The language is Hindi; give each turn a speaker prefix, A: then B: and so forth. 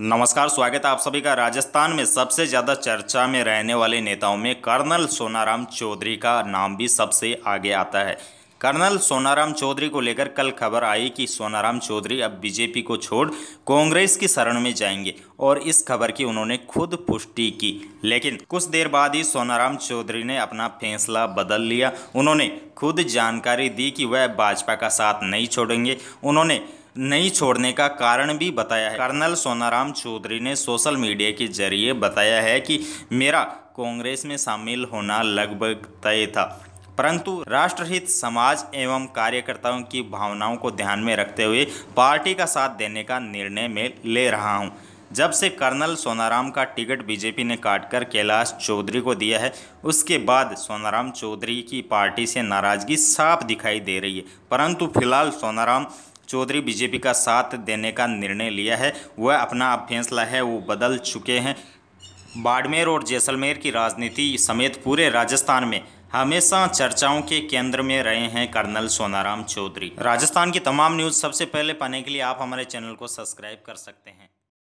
A: नमस्कार स्वागत है आप सभी का राजस्थान में सबसे ज़्यादा चर्चा में रहने वाले नेताओं में कर्नल सोनाराम चौधरी का नाम भी सबसे आगे आता है कर्नल सोनाराम चौधरी को लेकर कल खबर आई कि सोनाराम चौधरी अब बीजेपी को छोड़ कांग्रेस की शरण में जाएंगे और इस खबर की उन्होंने खुद पुष्टि की लेकिन कुछ देर बाद ही सोनाराम चौधरी ने अपना फैसला बदल लिया उन्होंने खुद जानकारी दी कि वह भाजपा का साथ नहीं छोड़ेंगे उन्होंने नहीं छोड़ने का कारण भी बताया है कर्नल सोनाराम चौधरी ने सोशल मीडिया के जरिए बताया है कि मेरा कांग्रेस में शामिल होना लगभग तय था परंतु राष्ट्रहित समाज एवं कार्यकर्ताओं की भावनाओं को ध्यान में रखते हुए पार्टी का साथ देने का निर्णय मैं ले रहा हूं। जब से कर्नल सोनाराम का टिकट बीजेपी ने काटकर कैलाश चौधरी को दिया है उसके बाद सोनाराम चौधरी की पार्टी से नाराज़गी साफ दिखाई दे रही है परंतु फिलहाल सोनाराम चौधरी बीजेपी का साथ देने का निर्णय लिया है वह अपना फैसला है वो बदल चुके हैं बाड़मेर और जैसलमेर की राजनीति समेत पूरे राजस्थान में हमेशा चर्चाओं के केंद्र में रहे हैं कर्नल सोनाराम चौधरी राजस्थान की तमाम न्यूज़ सबसे पहले पाने के लिए आप हमारे चैनल को सब्सक्राइब कर सकते हैं